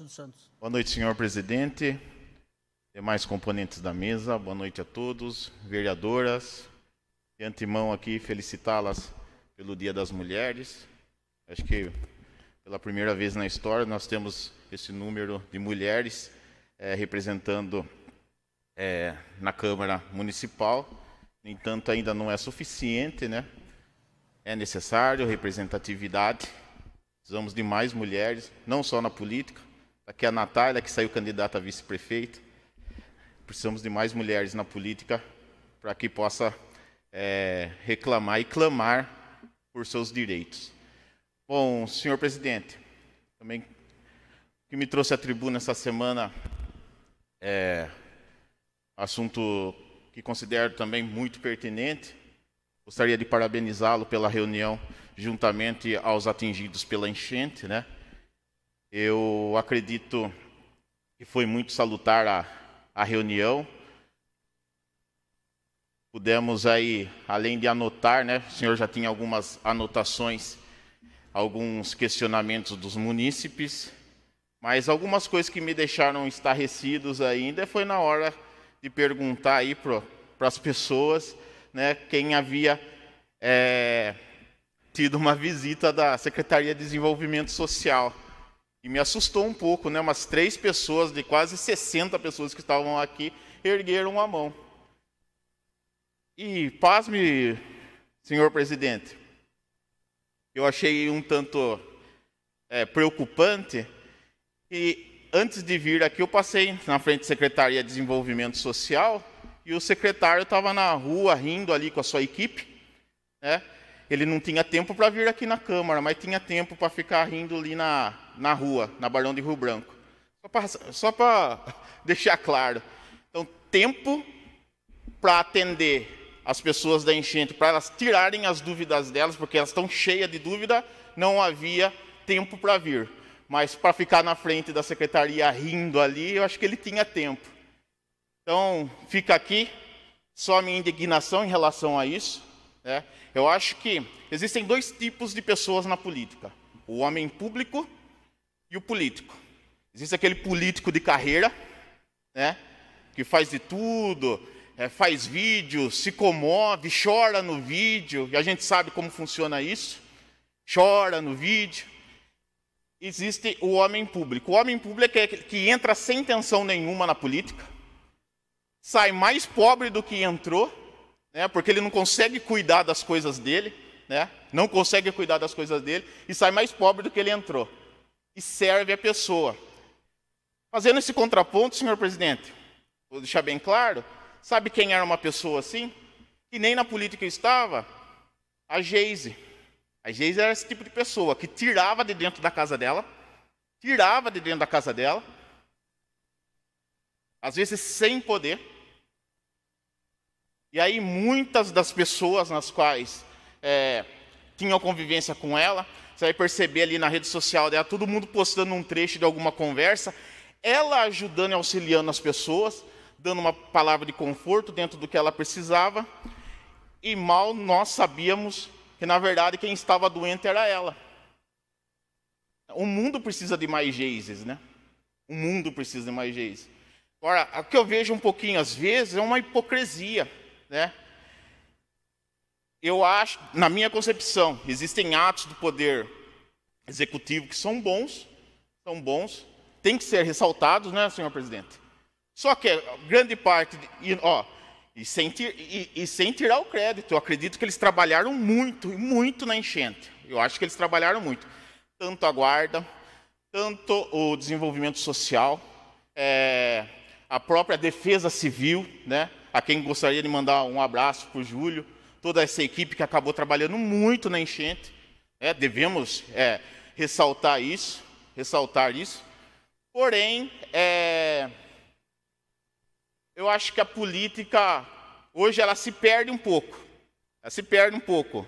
Espírito Santos. Boa noite, senhor presidente, demais componentes da mesa, boa noite a todos, vereadoras. De antemão aqui, felicitá-las pelo Dia das Mulheres. Acho que pela primeira vez na história nós temos esse número de mulheres é, representando é, na Câmara Municipal. No entanto, ainda não é suficiente, né? É necessário representatividade. Precisamos de mais mulheres, não só na política, Aqui é a Natália, que saiu candidata a vice-prefeita. Precisamos de mais mulheres na política para que possa é, reclamar e clamar por seus direitos. Bom, senhor presidente, também que me trouxe à tribuna essa semana é assunto que considero também muito pertinente. Gostaria de parabenizá-lo pela reunião juntamente aos atingidos pela enchente, né? Eu acredito que foi muito salutar a, a reunião. Pudemos aí, além de anotar, né, o senhor já tinha algumas anotações, alguns questionamentos dos munícipes, mas algumas coisas que me deixaram estarrecidos ainda foi na hora de perguntar aí para as pessoas né, quem havia é, tido uma visita da Secretaria de Desenvolvimento Social. E me assustou um pouco, né? Umas três pessoas, de quase 60 pessoas que estavam aqui, ergueram a mão. E, pasme, senhor presidente, eu achei um tanto é, preocupante que, antes de vir aqui, eu passei na frente da Secretaria de Desenvolvimento Social e o secretário estava na rua rindo ali com a sua equipe, né? Ele não tinha tempo para vir aqui na Câmara, mas tinha tempo para ficar rindo ali na, na rua, na Barão de Rio Branco. Só para deixar claro. Então, tempo para atender as pessoas da enchente, para elas tirarem as dúvidas delas, porque elas estão cheias de dúvida, não havia tempo para vir. Mas para ficar na frente da secretaria rindo ali, eu acho que ele tinha tempo. Então, fica aqui só a minha indignação em relação a isso. É. eu acho que existem dois tipos de pessoas na política: o homem público e o político. Existe aquele político de carreira, né, que faz de tudo, é, faz vídeo, se comove, chora no vídeo, e a gente sabe como funciona isso. Chora no vídeo. Existe o homem público. O homem público é aquele que entra sem intenção nenhuma na política, sai mais pobre do que entrou né? porque ele não consegue cuidar das coisas dele, né? não consegue cuidar das coisas dele e sai mais pobre do que ele entrou. E serve a pessoa. Fazendo esse contraponto, senhor presidente, vou deixar bem claro, sabe quem era uma pessoa assim? Que nem na política estava? A Geise. A Geise era esse tipo de pessoa que tirava de dentro da casa dela, tirava de dentro da casa dela, às vezes sem poder, e aí muitas das pessoas nas quais é, tinham convivência com ela, você vai perceber ali na rede social dela, todo mundo postando um trecho de alguma conversa, ela ajudando e auxiliando as pessoas, dando uma palavra de conforto dentro do que ela precisava, e mal nós sabíamos que, na verdade, quem estava doente era ela. O mundo precisa de mais Geises, né? O mundo precisa de mais Geises. Agora, o que eu vejo um pouquinho às vezes é uma hipocrisia né? Eu acho, na minha concepção, existem atos do poder executivo que são bons, são bons, tem que ser ressaltados, né, senhor presidente? Só que grande parte, de, ó, e sem, e, e sem, tirar o crédito, eu acredito que eles trabalharam muito, muito na enchente. Eu acho que eles trabalharam muito. Tanto a guarda, tanto o desenvolvimento social, é, a própria defesa civil, né? a quem gostaria de mandar um abraço para o Júlio, toda essa equipe que acabou trabalhando muito na enchente. Né? Devemos é, ressaltar isso, ressaltar isso. Porém, é, eu acho que a política hoje ela se perde um pouco. Ela se perde um pouco.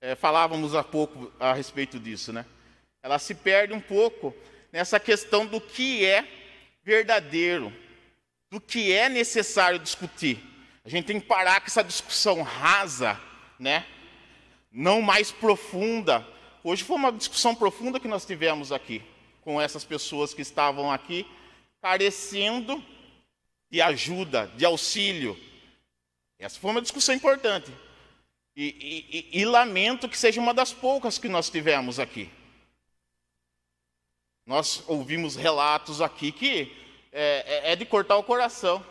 É, falávamos há pouco a respeito disso, né? Ela se perde um pouco nessa questão do que é verdadeiro, do que é necessário discutir. A gente tem que parar com essa discussão rasa, né? não mais profunda. Hoje foi uma discussão profunda que nós tivemos aqui, com essas pessoas que estavam aqui carecendo de ajuda, de auxílio. Essa foi uma discussão importante. E, e, e, e lamento que seja uma das poucas que nós tivemos aqui. Nós ouvimos relatos aqui que é, é, é de cortar o coração.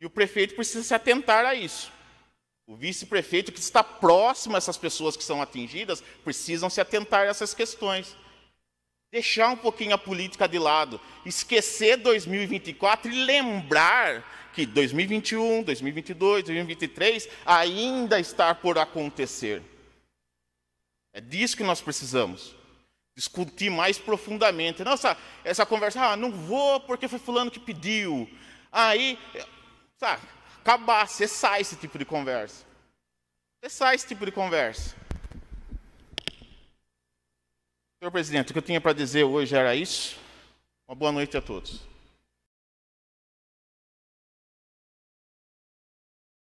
E o prefeito precisa se atentar a isso. O vice-prefeito que está próximo a essas pessoas que são atingidas precisam se atentar a essas questões. Deixar um pouquinho a política de lado, esquecer 2024 e lembrar que 2021, 2022, 2023 ainda está por acontecer. É disso que nós precisamos discutir mais profundamente. Nossa, essa conversa, ah, não vou porque foi fulano que pediu. Aí, sabe, acabar, cessar esse tipo de conversa. Cessar esse tipo de conversa. Senhor presidente, o que eu tinha para dizer hoje era isso. Uma boa noite a todos.